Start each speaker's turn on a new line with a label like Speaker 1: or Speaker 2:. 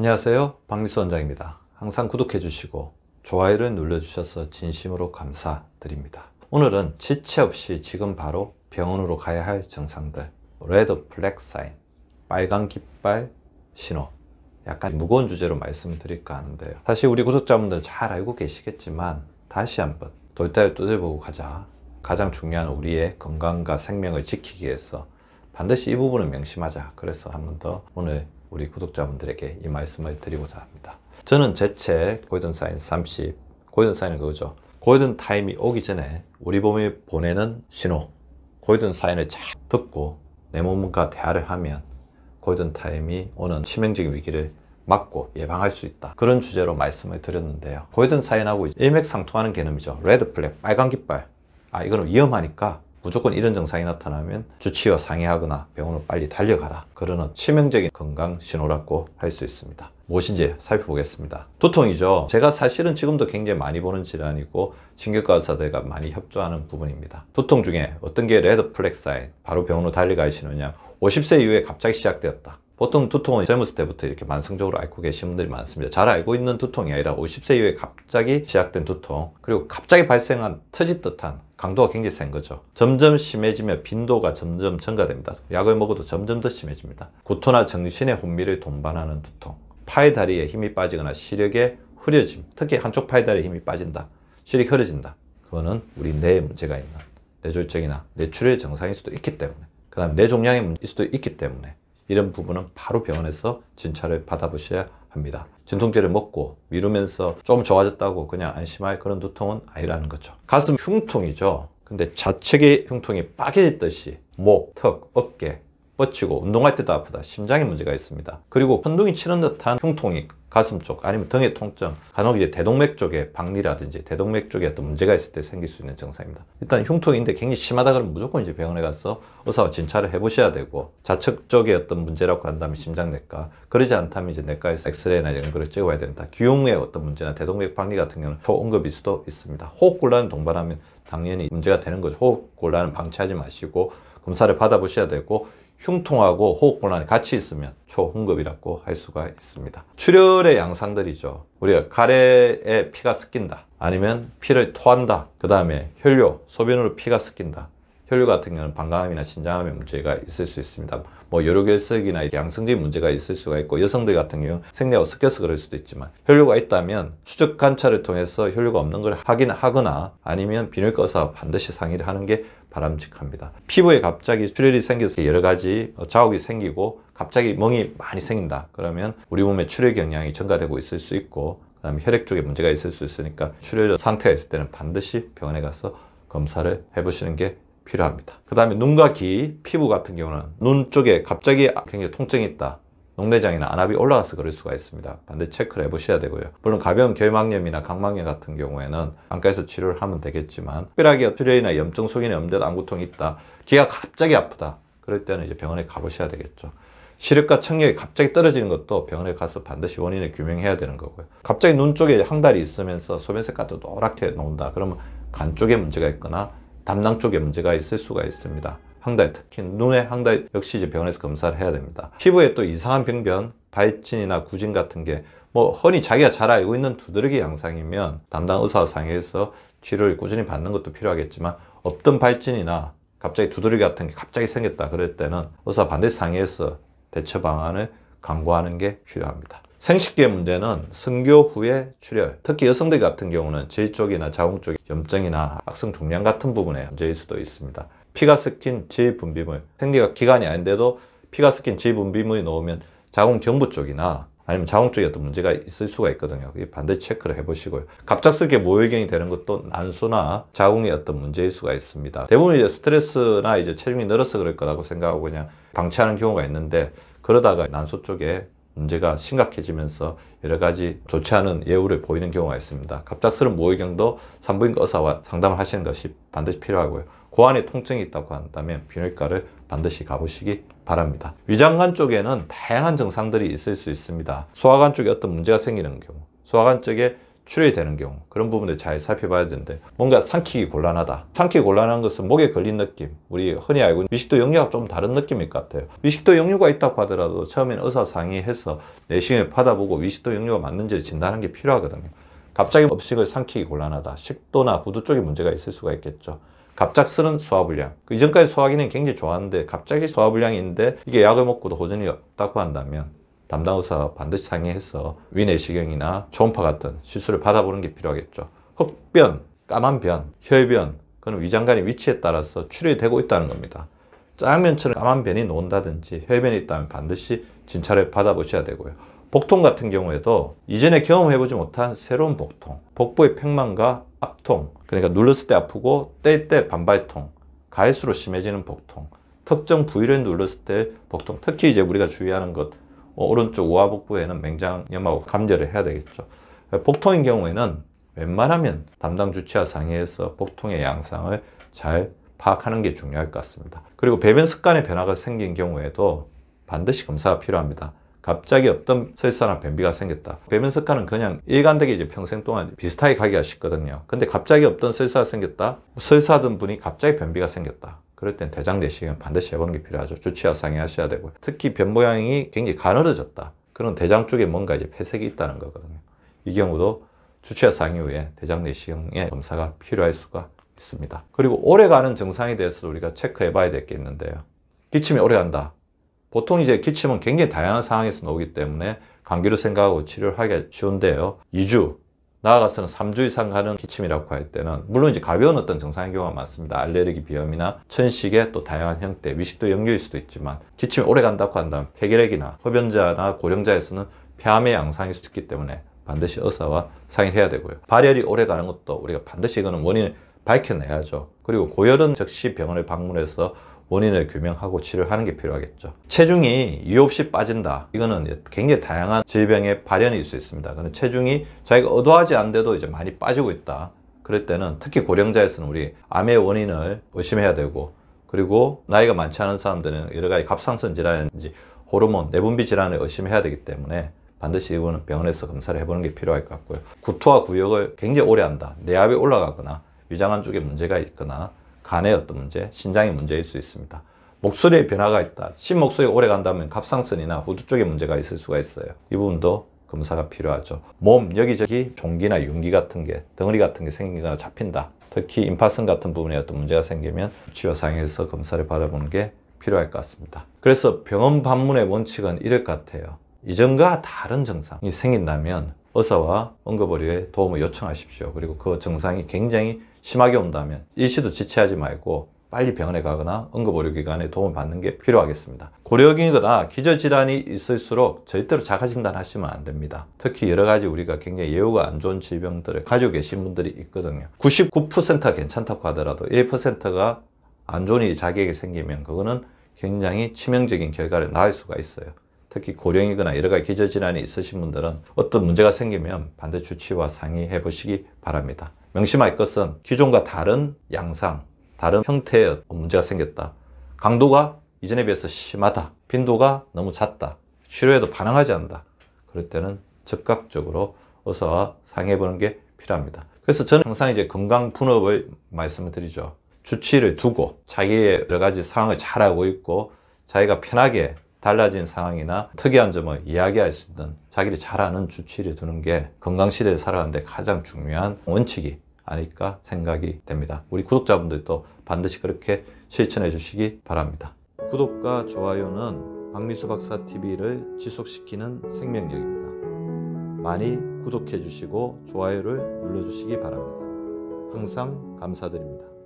Speaker 1: 안녕하세요 박미수 원장입니다 항상 구독해 주시고 좋아요를 눌러주셔서 진심으로 감사드립니다 오늘은 지체 없이 지금 바로 병원으로 가야 할 증상들 레드 플렉 사인 빨간 깃발 신호 약간 무거운 주제로 말씀드릴까 하는데요 사실 우리 구독자분들 잘 알고 계시겠지만 다시 한번 돌다리 두들보고 가자 가장 중요한 우리의 건강과 생명을 지키기 위해서 반드시 이 부분을 명심하자 그래서 한 번 더 오늘 우리 구독자분들에게 이 말씀을 드리고자 합니다. 저는 제책고든 사인 30, 고든 사인은 그거죠. 고든 타임이 오기 전에 우리 몸이 보내는 신호, 고든 사인을 잘 듣고 내 몸과 대화를 하면 고든 타임이 오는 치명적인 위기를 막고 예방할 수 있다. 그런 주제로 말씀을 드렸는데요. 고든 사인하고 일맥상통하는 개념이죠. 레드 플랫, 빨간 깃발. 아, 이거는 위험하니까 무조건 이런 증상이 나타나면 주치와 의 상의하거나 병원으로 빨리 달려가라 그러는 치명적인 건강 신호라고 할 수 있습니다 무엇인지 살펴보겠습니다 두통이죠 제가 사실은 지금도 굉장히 많이 보는 질환이고 신경과 의사들과 많이 협조하는 부분입니다 두통 중에 어떤 게 레드 플렉 사인 바로 병원으로 달려가시느냐 50세 이후에 갑자기 시작되었다 보통 두통은 젊었을 때부터 이렇게 만성적으로 앓고 계신 분들이 많습니다. 잘 알고 있는 두통이 아니라 50세 이후에 갑자기 시작된 두통 그리고 갑자기 발생한 터지듯한 강도가 굉장히 센 거죠. 점점 심해지며 빈도가 점점 증가됩니다. 약을 먹어도 점점 더 심해집니다. 구토나 정신의 혼미를 동반하는 두통 팔 다리에 힘이 빠지거나 시력에 흐려짐 특히 한쪽 팔 다리에 힘이 빠진다. 시력이 흐려진다. 그거는 우리 뇌에 문제가 있는 뇌졸증이나 뇌출혈 증상일 수도 있기 때문에 그 다음에 뇌종양이 있을 수도 있기 때문에 이런 부분은 바로 병원에서 진찰을 받아보셔야 합니다. 진통제를 먹고 미루면서 좀 좋아졌다고 그냥 안심할 그런 두통은 아니라는 거죠. 가슴 흉통이죠. 근데 좌측의 흉통이 빠개졌듯이 목, 턱, 어깨 뻗치고 운동할 때도 아프다 심장에 문제가 있습니다 그리고 천둥이 치는 듯한 흉통이 가슴 쪽 아니면 등의 통증 간혹 이제 대동맥 쪽에 박리라든지 대동맥 쪽에 어떤 문제가 있을 때 생길 수 있는 증상입니다 일단 흉통인데 굉장히 심하다 그러면 무조건 이제 병원에 가서 의사와 진찰을 해보셔야 되고 자측 쪽에 어떤 문제라고 한다면 심장내과 그러지 않다면 이제 내과에서 엑스레이나 이런 거를 찍어봐야 된다 기흉의 어떤 문제나 대동맥 박리 같은 경우는 초응급일 수도 있습니다 호흡곤란을 동반하면 당연히 문제가 되는 거죠 호흡곤란을 방치하지 마시고 검사를 받아보셔야 되고 흉통하고 호흡곤란이 같이 있으면 초홍급이라고할 수가 있습니다. 출혈의 양상들이죠. 우리가 가래에 피가 섞인다. 아니면 피를 토한다. 그 다음에 혈뇨, 소변으로 피가 섞인다. 혈류 같은 경우는 방광암이나 신장암의 문제가 있을 수 있습니다. 뭐 요로결석이나 양성적인 문제가 있을 수가 있고 여성들 같은 경우 생리하고 섞여서 그럴 수도 있지만 혈류가 있다면 수적 관찰을 통해서 혈류가 없는 걸 확인하거나 아니면 비뇨기과 의사 반드시 상의를 하는 게 바람직합니다. 피부에 갑자기 출혈이 생겨서 여러 가지 자국이 생기고 갑자기 멍이 많이 생긴다. 그러면 우리 몸의 출혈 경향이 증가되고 있을 수 있고 그다음에 혈액 쪽에 문제가 있을 수 있으니까 출혈 상태가 있을 때는 반드시 병원에 가서 검사를 해보시는 게 필요합니다. 그 다음에 눈과 귀, 피부 같은 경우는 눈 쪽에 갑자기 굉장히 통증이 있다. 녹내장이나 안압이 올라가서 그럴 수가 있습니다. 반드시 체크를 해보셔야 되고요. 물론 가벼운 결막염이나 각막염 같은 경우에는 안과에서 치료를 하면 되겠지만 특별하게 출혈이나 염증 속이나 염대 안구통이 있다. 귀가 갑자기 아프다. 그럴 때는 이제 병원에 가보셔야 되겠죠. 시력과 청력이 갑자기 떨어지는 것도 병원에 가서 반드시 원인을 규명해야 되는 거고요. 갑자기 눈 쪽에 황달이 있으면서 소변 색깔도 노랗게 나온다. 그러면 간 쪽에 문제가 있거나 담낭 쪽에 문제가 있을 수가 있습니다. 항달 특히 눈의 항달 역시 이제 병원에서 검사를 해야 됩니다. 피부에 또 이상한 병변, 발진이나 구진 같은 게 뭐 흔히 자기가 잘 알고 있는 두드러기 양상이면 담당 의사상에서 치료를 꾸준히 받는 것도 필요하겠지만 없던 발진이나 갑자기 두드러기 같은 게 갑자기 생겼다 그럴 때는 의사 반드 상의해서 대처 방안을 강구하는 게 필요합니다. 생식기의 문제는 성교 후에 출혈, 특히 여성들 같은 경우는 질 쪽이나 자궁 쪽, 염증이나 악성 종양 같은 부분에 문제일 수도 있습니다. 피가 섞인 질 분비물, 생리가 기간이 아닌데도 피가 섞인 질 분비물이 넣으면 자궁 경부 쪽이나 아니면 자궁 쪽에 어떤 문제가 있을 수가 있거든요. 반드시 체크를 해보시고요. 갑작스럽게 모혈경이 되는 것도 난소나 자궁의 어떤 문제일 수가 있습니다. 대부분 이제 스트레스나 이제 체중이 늘어서 그럴 거라고 생각하고 그냥 방치하는 경우가 있는데 그러다가 난소 쪽에 문제가 심각해지면서 여러 가지 좋지 않은 예우를 보이는 경우가 있습니다. 갑작스런 모의경도 산부인과 의사와 상담을 하시는 것이 반드시 필요하고요. 고안에 통증이 있다고 한다면 비뇨기과를 반드시 가보시기 바랍니다. 위장관 쪽에는 다양한 증상들이 있을 수 있습니다. 소화관 쪽에 어떤 문제가 생기는 경우, 소화관 쪽에 출혈야 되는 경우 그런 부분들 잘 살펴봐야 되는데 뭔가 삼키기 곤란하다 삼키기 곤란한 것은 목에 걸린 느낌 우리 흔히 알고 있는 위식도 역류와 좀 다른 느낌일 것 같아요 위식도 역류가 있다고 하더라도 처음에는 의사상의해서 내시경을 받아보고 위식도 역류가 맞는지를 진단하는 게 필요하거든요 갑자기 음식을 삼키기 곤란하다 식도나 구두 쪽에 문제가 있을 수가 있겠죠 갑작스런 소화불량 그 이전까지 소화기능이 굉장히 좋았는데 갑자기 소화불량인데 이게 약을 먹고도 호전이 없다고 한다면 담당 의사와 반드시 상의해서 위내시경이나 초음파 같은 시술을 받아보는 게 필요하겠죠. 흡변, 까만 변, 혈변, 그건 위장관의 위치에 따라서 출혈되고 있다는 겁니다. 짝면처럼 까만 변이 논다든지 혈변이 있다면 반드시 진찰을 받아보셔야 되고요. 복통 같은 경우에도 이전에 경험해보지 못한 새로운 복통, 복부의 팽만과 압통, 그러니까 눌렀을 때 아프고 뗄 때 반발통, 갈수록 심해지는 복통, 특정 부위를 눌렀을 때 복통, 특히 이제 우리가 주의하는 것뭐 오른쪽 우하복부에는 맹장염하고 감절를 해야 되겠죠. 복통인 경우에는 웬만하면 담당 주치와 상의해서 복통의 양상을 잘 파악하는 게 중요할 것 같습니다. 그리고 배변 습관의 변화가 생긴 경우에도 반드시 검사가 필요합니다. 갑자기 없던 설사나 변비가 생겼다. 배변 습관은 그냥 일관되게 이제 평생 동안 비슷하게 가기가 쉽거든요. 근데 갑자기 없던 설사가 생겼다. 뭐 설사하던 분이 갑자기 변비가 생겼다. 그럴 땐 대장 내시경 반드시 해보는 게 필요하죠. 주치와 상의하셔야 되고 특히 변 모양이 굉장히 가늘어졌다. 그런 대장 쪽에 뭔가 이제 폐색이 있다는 거거든요. 이 경우도 주치와 상의 후에 대장 내시경의 검사가 필요할 수가 있습니다. 그리고 오래가는 증상에 대해서도 우리가 체크해 봐야 될 게 있는데요. 기침이 오래간다. 보통 이제 기침은 굉장히 다양한 상황에서 나오기 때문에 감기로 생각하고 치료를 하기가 쉬운데요. 2주, 나아가서는 3주 이상 가는 기침이라고 할 때는 물론 이제 가벼운 어떤 증상의 경우가 많습니다. 알레르기 비염이나 천식의 또 다양한 형태, 위식도 연결일 수도 있지만 기침이 오래 간다고 한다면 폐결핵이나 흡연자나 고령자에서는 폐암의 양상일 수 있기 때문에 반드시 의사와 상의해야 를 되고요. 발열이 오래 가는 것도 우리가 반드시 이거는 원인을 밝혀내야죠. 그리고 고열은 즉시 병원에 방문해서 원인을 규명하고 치료하는 게 필요하겠죠. 체중이 이유 없이 빠진다. 이거는 굉장히 다양한 질병의 발현일 수 있습니다. 근데 체중이 자기가 의도하지 않는데도 이제 많이 빠지고 있다. 그럴 때는 특히 고령자에서는 우리 암의 원인을 의심해야 되고 그리고 나이가 많지 않은 사람들은 여러 가지 갑상선 질환인지 호르몬, 내분비 질환을 의심해야 되기 때문에 반드시 이거는 병원에서 검사를 해보는 게 필요할 것 같고요. 구토와 구역을 굉장히 오래 한다. 내압이 올라가거나 위장한 쪽에 문제가 있거나 간의 어떤 문제, 신장의 문제일 수 있습니다. 목소리에 변화가 있다. 신 목소리 오래 간다면 갑상선이나 후두 쪽에 문제가 있을 수가 있어요. 이 부분도 검사가 필요하죠. 몸 여기저기 종기나 윤기 같은 게 덩어리 같은 게 생기거나 잡힌다. 특히 임파선 같은 부분에 어떤 문제가 생기면 치료상에서 검사를 받아보는게 필요할 것 같습니다. 그래서 병원 방문의 원칙은 이럴 것 같아요. 이전과 다른 증상이 생긴다면 의사와 응급의료에 도움을 요청하십시오. 그리고 그 증상이 굉장히 심하게 온다면 일시도 지체하지 말고 빨리 병원에 가거나 응급의료기관에 도움을 받는 게 필요하겠습니다. 고령이거나 기저질환이 있을수록 절대로 자가진단 하시면 안 됩니다. 특히 여러 가지 우리가 굉장히 예후가 안 좋은 질병들을 가지고 계신 분들이 있거든요. 99%가 괜찮다고 하더라도 1%가 안 좋은 일이 자기에게 생기면 그거는 굉장히 치명적인 결과를 낳을 수가 있어요. 특히 고령이거나 여러 가지 기저질환이 있으신 분들은 어떤 문제가 생기면 반대시 주치와 상의해 보시기 바랍니다. 명심할 것은 기존과 다른 양상, 다른 형태의 문제가 생겼다. 강도가 이전에 비해서 심하다. 빈도가 너무 잦다. 치료에도 반응하지 않는다. 그럴 때는 즉각적으로 의사와 상의해보는 게 필요합니다. 그래서 저는 항상 이제 건강 분업을 말씀을 드리죠. 주치를 두고 자기의 여러 가지 상황을 잘 알고 있고 자기가 편하게 달라진 상황이나 특이한 점을 이야기할 수 있는 자기를 잘 아는 주치를 두는 게 건강시대에 살아가는데 가장 중요한 원칙이 아닐까 생각이 됩니다. 우리 구독자분들도 반드시 그렇게 실천해 주시기 바랍니다. 구독과 좋아요는 박미수 박사 TV를 지속시키는 생명력입니다. 많이 구독해 주시고 좋아요를 눌러 주시기 바랍니다. 항상 감사드립니다.